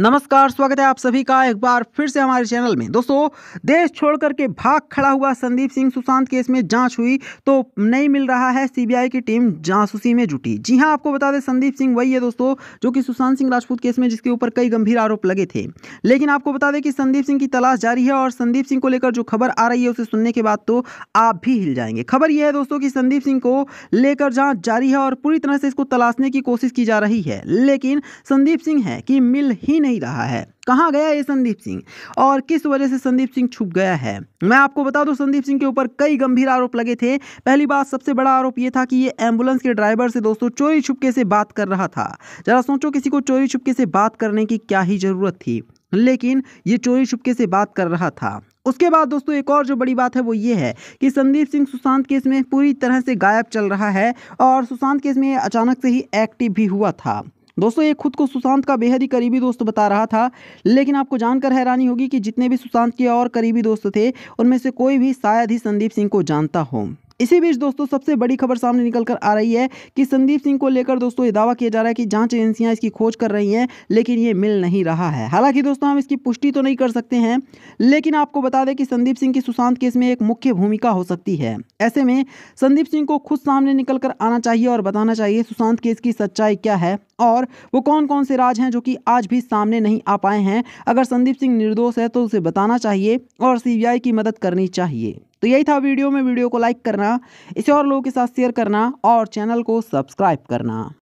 नमस्कार स्वागत है आप सभी का एक बार फिर से हमारे चैनल में दोस्तों देश छोड़ करके भाग खड़ा हुआ संदीप सिंह सुशांत केस में जांच हुई तो नहीं मिल रहा है सीबीआई की टीम जासूसी में जुटी जी हां आपको बता दें संदीप सिंह वही है दोस्तों जो कि सुशांत सिंह राजपूत केस में जिसके ऊपर कई गंभीर आरोप लगे थे लेकिन आपको बता दें कि संदीप सिंह की तलाश जारी है और संदीप सिंह को लेकर जो खबर आ रही है उसे सुनने के बाद तो आप भी हिल जाएंगे खबर यह है दोस्तों की संदीप सिंह को लेकर जाँच जारी है और पूरी तरह से इसको तलाशने की कोशिश की जा रही है लेकिन संदीप सिंह है कि मिल ही नहीं रहा है कहाँ गया ये संदीप सिंह और किस वजह से संदीप सिंह छुप गया है मैं आपको बता दूं संदीप सिंह के ऊपर कई गंभीर आरोप लगे थे पहली बात सबसे बड़ा आरोप ये था कि ये एम्बुलेंस के ड्राइवर से दोस्तों चोरी छुपके से बात कर रहा था जरा सोचो किसी को चोरी छुपके से बात करने की क्या ही ज़रूरत थी लेकिन ये चोरी छुपके से बात कर रहा था उसके बाद दोस्तों एक और जो बड़ी बात है वो ये है कि संदीप सिंह सुशांत केस में पूरी तरह से गायब चल रहा है और सुशांत केस में अचानक से ही एक्टिव भी हुआ था दोस्तों ये खुद को सुशांत का बेहद ही करीबी दोस्त बता रहा था लेकिन आपको जानकर हैरानी होगी कि जितने भी सुशांत के और करीबी दोस्त थे उनमें से कोई भी शायद ही संदीप सिंह को जानता हो इसी बीच दोस्तों सबसे बड़ी खबर सामने निकल कर आ रही है कि संदीप सिंह को लेकर दोस्तों ये दावा किया जा रहा है कि जांच एजेंसियां इसकी खोज कर रही हैं लेकिन ये मिल नहीं रहा है हालांकि दोस्तों हम इसकी पुष्टि तो नहीं कर सकते हैं लेकिन आपको बता दें कि संदीप सिंह की सुशांत केस में एक मुख्य भूमिका हो सकती है ऐसे में संदीप सिंह को खुद सामने निकल कर आना चाहिए और बताना चाहिए सुशांत केस की सच्चाई क्या है और वो कौन कौन से राज हैं जो कि आज भी सामने नहीं आ पाए हैं अगर संदीप सिंह निर्दोष है तो उसे बताना चाहिए और सीबीआई की मदद करनी चाहिए तो यही था वीडियो में वीडियो को लाइक करना इसे और लोगों के साथ शेयर करना और चैनल को सब्सक्राइब करना